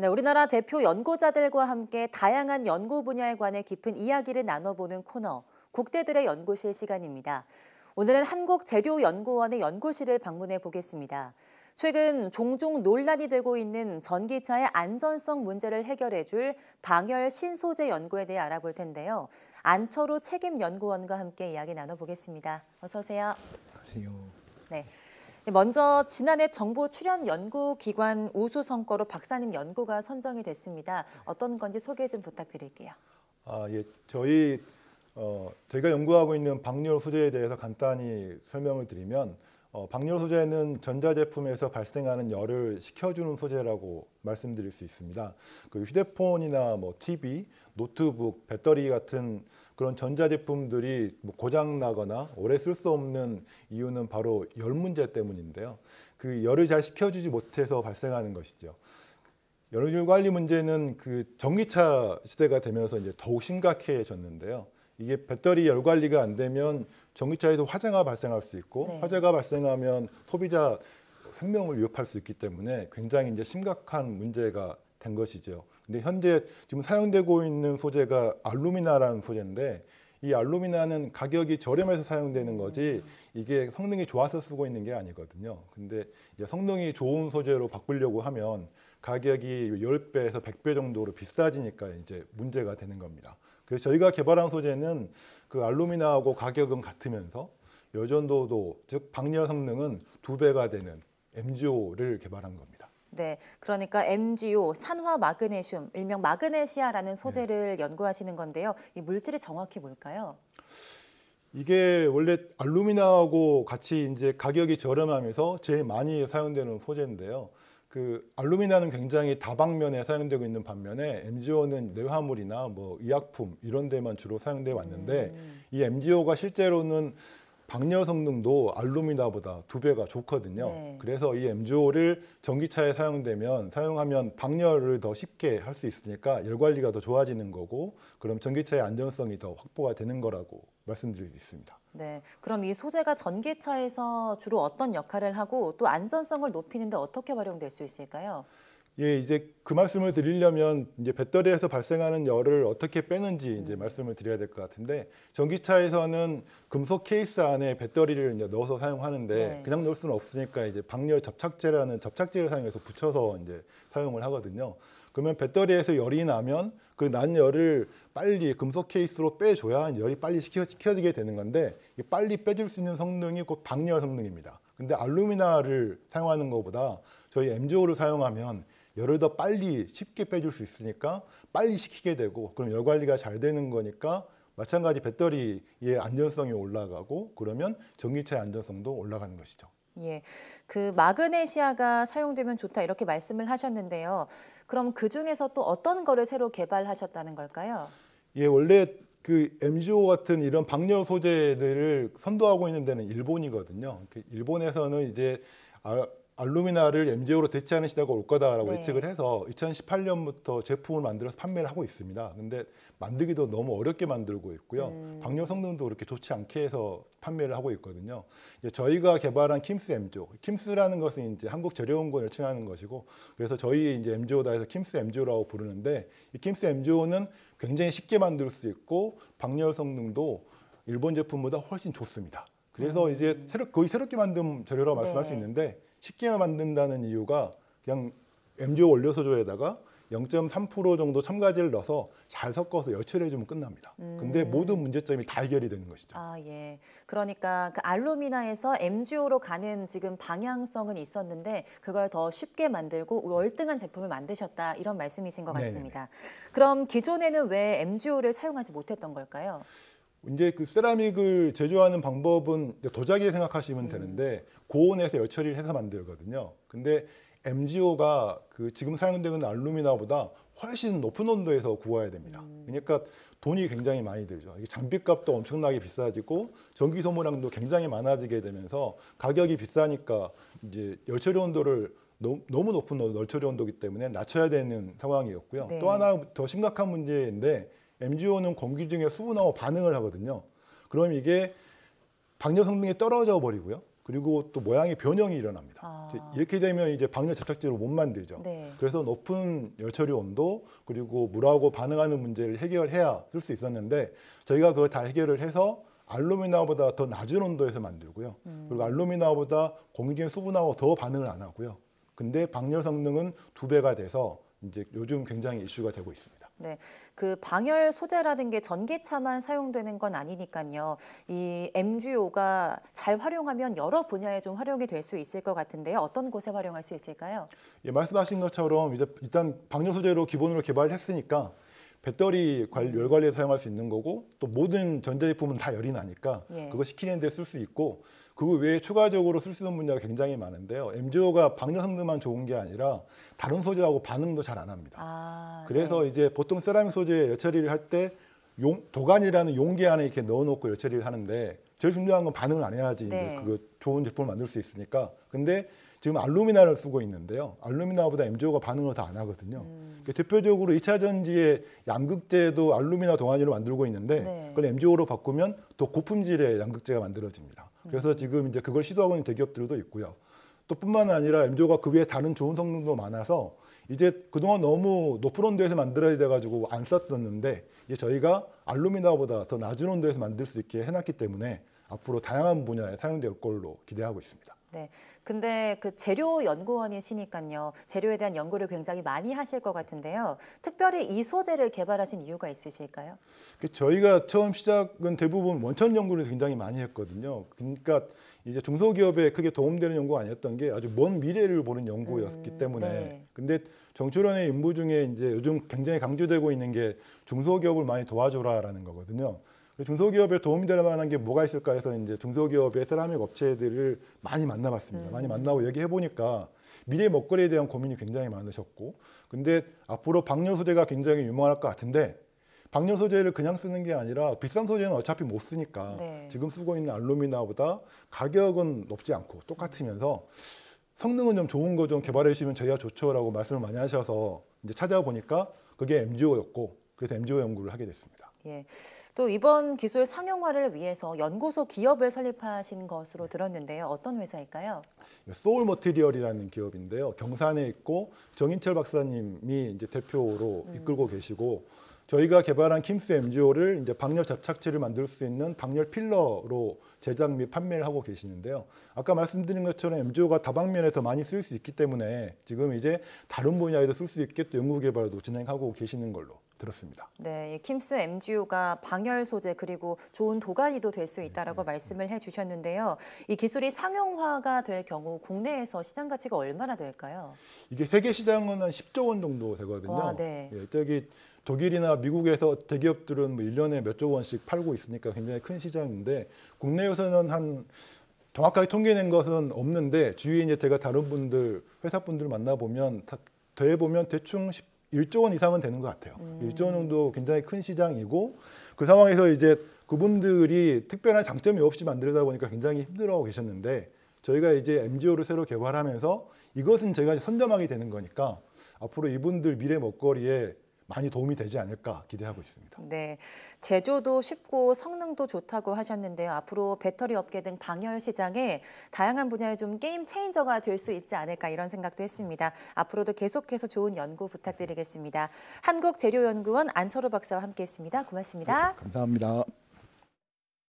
네, 우리나라 대표 연구자들과 함께 다양한 연구 분야에 관해 깊은 이야기를 나눠보는 코너, 국대들의 연구실 시간입니다. 오늘은 한국재료연구원의 연구실을 방문해 보겠습니다. 최근 종종 논란이 되고 있는 전기차의 안전성 문제를 해결해 줄 방열 신소재 연구에 대해 알아볼 텐데요. 안철우 책임연구원과 함께 이야기 나눠보겠습니다. 어서 오세요. 안녕하세요. 네. 네, 먼저 지난해 정부 출연 연구기관 우수 성과로 박사님 연구가 선정이 됐습니다. 어떤 건지 소개 좀 부탁드릴게요. 아, 예. 저희 어, 저희가 연구하고 있는 방열 소재에 대해서 간단히 설명을 드리면 어, 방열 소재는 전자제품에서 발생하는 열을 식혀주는 소재라고 말씀드릴 수 있습니다. 그 휴대폰이나 뭐 TV, 노트북, 배터리 같은 그런 전자제품들이 뭐 고장 나거나 오래 쓸 수 없는 이유는 바로 열 문제 때문인데요. 그 열을 잘 식혀주지 못해서 발생하는 것이죠. 열줄 관리 문제는 그 전기차 시대가 되면서 이제 더욱 심각해졌는데요. 이게 배터리 열 관리가 안 되면 전기차에서 화재가 발생할 수 있고 네. 화재가 발생하면 소비자 생명을 위협할 수 있기 때문에 굉장히 이제 심각한 문제가 된 것이죠. 근데 현재 지금 사용되고 있는 소재가 알루미나라는 소재인데 이 알루미나는 가격이 저렴해서 사용되는 거지 이게 성능이 좋아서 쓰고 있는 게 아니거든요. 근데 이제 성능이 좋은 소재로 바꾸려고 하면 가격이 10배에서 100배 정도로 비싸지니까 이제 문제가 되는 겁니다. 그래서 저희가 개발한 소재는 그 알루미나하고 가격은 같으면서 여전도도 즉 방열 성능은 두 배가 되는 MGO를 개발한 겁니다. 네, 그러니까 MgO 산화 마그네슘, 일명 마그네시아라는 네. 소재를 네. 연구하시는 건데요. 이 물질이 정확히 뭘까요? 이게 원래 알루미나하고 같이 이제 가격이 저렴하면서 제일 많이 사용되는 소재인데요. 그 알루미나는 굉장히 다방면에 사용되고 있는 반면에 MgO는 뇌화물이나 뭐 의약품 이런 데만 주로 사용돼 왔는데 음. 이 MgO가 실제로는 방열 성능도 알루미나보다 두 배가 좋거든요. 네. 그래서 이 MGO를 전기차에 사용되면 사용하면 방열을 더 쉽게 할 수 있으니까 열 관리가 더 좋아지는 거고 그럼 전기차의 안전성이 더 확보가 되는 거라고 말씀드릴 수 있습니다. 네, 그럼 이 소재가 전기차에서 주로 어떤 역할을 하고 또 안전성을 높이는데 어떻게 활용될 수 있을까요? 예, 이제 그 말씀을 드리려면 이제 배터리에서 발생하는 열을 어떻게 빼는지 이제 말씀을 드려야 될 것 같은데 전기차에서는 금속 케이스 안에 배터리를 이제 넣어서 사용하는데 네. 그냥 넣을 수는 없으니까 이제 방열 접착제라는 접착제를 사용해서 붙여서 이제 사용을 하거든요. 그러면 배터리에서 열이 나면 그 난 열을 빨리 금속 케이스로 빼줘야 열이 빨리 식혀, 식혀지게 되는 건데 빨리 빼줄 수 있는 성능이 곧 방열 성능입니다. 근데 알루미나를 사용하는 것보다 저희 MGO를 사용하면 열을 더 빨리 쉽게 빼줄 수 있으니까 빨리 식히게 되고 그럼 열 관리가 잘 되는 거니까 마찬가지 배터리의 안전성이 올라가고 그러면 전기차의 안전성도 올라가는 것이죠. 예, 그 마그네시아가 사용되면 좋다 이렇게 말씀을 하셨는데요. 그럼 그 중에서 또 어떤 거를 새로 개발하셨다는 걸까요? 예, 원래 그 MGO 같은 이런 방열 소재들을 선도하고 있는 데는 일본이거든요. 그 일본에서는 이제 아, 알루미나를 MDO로 대체하는 시대가 올 거다라고 네. 예측을 해서 2018년부터 제품을 만들어서 판매를 하고 있습니다. 근데 만들기도 너무 어렵게 만들고 있고요. 음. 방열 성능도 그렇게 좋지 않게 해서 판매를 하고 있거든요. 저희가 개발한 킴스 MDO, 킴스라는 것은 이제 한국 재료원권을 칭하는 것이고, 그래서 저희 이제 MDO다 에서 킴스 MDO라고 부르는데, 이 킴스 MDO는 굉장히 쉽게 만들 수 있고 방열 성능도 일본 제품보다 훨씬 좋습니다. 그래서 음. 이제 새로, 거의 새롭게 만든 재료라고 말씀할 네. 수 있는데 식기를 만든다는 이유가 그냥 MGO 원료소조에다가 0.3% 정도 첨가제를 넣어서 잘 섞어서 열처리해 주면 끝납니다. 음. 근데 모든 문제점이 다 해결이 되는 것이죠. 아 예. 그러니까 그 알루미나에서 MGO로 가는 지금 방향성은 있었는데 그걸 더 쉽게 만들고 월등한 제품을 만드셨다 이런 말씀이신 것 네, 네, 같습니다. 네네네. 그럼 기존에는 왜 MGO를 사용하지 못했던 걸까요? 이제 그 세라믹을 제조하는 방법은 도자기 생각하시면 음. 되는데 고온에서 열처리를 해서 만들거든요. 근데 MGO가 그 지금 사용되는 고있 알루미나보다 훨씬 높은 온도에서 구워야 됩니다. 음. 그러니까 돈이 굉장히 많이 들죠. 장비값도 엄청나게 비싸지고 전기 소모량도 굉장히 많아지게 되면서 가격이 비싸니까 이제 열처리 온도를 너무, 너무 높은 열처리 온도기 때문에 낮춰야 되는 상황이었고요. 네. 또 하나 더 심각한 문제인데 MgO는 공기 중에 수분하고 반응을 하거든요. 그럼 이게 방열 성능이 떨어져 버리고요. 그리고 또 모양의 변형이 일어납니다. 아. 이렇게 되면 이제 방열접착제를못 만들죠. 네. 그래서 높은 열처리 온도 그리고 물하고 반응하는 문제를 해결해야 쓸 수 있었는데 저희가 그걸 다 해결을 해서 알루미나보다 더 낮은 온도에서 만들고요. 음. 그리고 알루미나보다 공기 중에 수분하고 더 반응을 안 하고요. 근데 방열 성능은 두 배가 돼서 이제 요즘 굉장히 이슈가 되고 있습니다. 네, 그 방열 소재라는 게 전기차만 사용되는 건 아니니까요. 이 MGO가 잘 활용하면 여러 분야에 좀 활용이 될 수 있을 것 같은데요. 어떤 곳에 활용할 수 있을까요? 예, 말씀하신 것처럼 이제 일단 방열 소재로 기본으로 개발했으니까 배터리 관리, 열 관리에 사용할 수 있는 거고 또 모든 전자제품은 다 열이 나니까 예. 그거 시키는 데 쓸 수 있고 그 외에 추가적으로 쓸 수 있는 분야가 굉장히 많은데요. MGO가 방력 성능만 좋은 게 아니라 다른 소재하고 반응도 잘 안 합니다. 아, 네. 그래서 네. 이제 보통 세라믹 소재 여처리를 할 때 도관이라는 용기 안에 이렇게 넣어놓고 여처리를 하는데 제일 중요한 건 반응을 안 해야지 네. 이제 그 좋은 제품을 만들 수 있으니까. 근데 지금 알루미나를 쓰고 있는데요. 알루미나보다 MGO가 반응을 더 안 하거든요. 음. 그러니까 대표적으로 2차 전지의 양극재도 알루미나 동아리로 만들고 있는데 네. 그걸 MGO로 바꾸면 더 고품질의 양극재가 만들어집니다. 그래서 지금 이제 그걸 시도하고 있는 대기업들도 있고요. 또 뿐만 아니라 엠조가 그 외에 다른 좋은 성능도 많아서 이제 그동안 너무 높은 온도에서 만들어야 돼가지고 안 썼었는데 이제 저희가 알루미나보다 더 낮은 온도에서 만들 수 있게 해놨기 때문에 앞으로 다양한 분야에 사용될 걸로 기대하고 있습니다. 네. 근데 그 재료 연구원이시니까요. 재료에 대한 연구를 굉장히 많이 하실 것 같은데요. 특별히 이 소재를 개발하신 이유가 있으실까요? 그 저희가 처음 시작은 대부분 원천 연구를 굉장히 많이 했거든요. 그러니까 이제 중소기업에 크게 도움되는 연구가 아니었던 게 아주 먼 미래를 보는 연구였기 음, 때문에. 네. 근데 정치론의 임무 중에 이제 요즘 굉장히 강조되고 있는 게 중소기업을 많이 도와줘라라는 거거든요. 중소기업에 도움이 될 만한 게 뭐가 있을까 해서 이제 중소기업의 세라믹 업체들을 많이 만나봤습니다. 음. 많이 만나고 얘기해 보니까 미래 먹거리에 대한 고민이 굉장히 많으셨고, 근데 앞으로 방열 소재가 굉장히 유망할 것 같은데 방열 소재를 그냥 쓰는 게 아니라 비싼 소재는 어차피 못 쓰니까 네. 지금 쓰고 있는 알루미나보다 가격은 높지 않고 똑같으면서 성능은 좀 좋은 거 좀 개발해 주시면 저희가 좋죠라고 말씀을 많이 하셔서 이제 찾아보니까 그게 MGO였고 그래서 MGO 연구를 하게 됐습니다. 예, 또 이번 기술 상용화를 위해서 연구소 기업을 설립하신 것으로 네. 들었는데요. 어떤 회사일까요? 소울 머티리얼이라는 기업인데요. 경산에 있고 정인철 박사님이 이제 대표로 음. 이끌고 계시고 저희가 개발한 킴스 MGO를 이제 방열 접착제를 만들 수 있는 방열 필러로 제작 및 판매를 하고 계시는데요. 아까 말씀드린 것처럼 MGO가 다방면에서 많이 쓸 수 있기 때문에 지금 이제 다른 분야에도 쓸 수 있게 또 연구 개발도 진행하고 계시는 걸로 들었습니다. 네, 킴스 MGU가 방열 소재 그리고 좋은 도가니도 될 수 있다라고 네, 네. 말씀을 해주셨는데요. 이 기술이 상용화가 될 경우 국내에서 시장 가치가 얼마나 될까요? 이게 세계 시장은 한 10조 원 정도 되거든요. 와, 네. 예, 저기 독일이나 미국에서 대기업들은 뭐 1년에 몇 조 원씩 팔고 있으니까 굉장히 큰 시장인데 국내에서는 한 정확하게 통계낸 것은 없는데 주위에 이제 제가 다른 분들 회사 분들 만나보면 다 대보면 대충 10 일조원 이상은 되는 것 같아요. 음. 일조원 정도 굉장히 큰 시장이고 그 상황에서 이제 그분들이 특별한 장점이 없이 만들다 보니까 굉장히 힘들어하고 계셨는데 저희가 이제 MGO를 새로 개발하면서 이것은 제가 선점하게 되는 거니까 앞으로 이분들 미래 먹거리에 많이 도움이 되지 않을까 기대하고 있습니다. 네, 제조도 쉽고 성능도 좋다고 하셨는데요. 앞으로 배터리 업계 등 방열 시장에 다양한 분야의 좀 게임 체인저가 될 수 있지 않을까 이런 생각도 했습니다. 앞으로도 계속해서 좋은 연구 부탁드리겠습니다. 한국재료연구원 안철호 박사와 함께했습니다. 고맙습니다. 네, 감사합니다.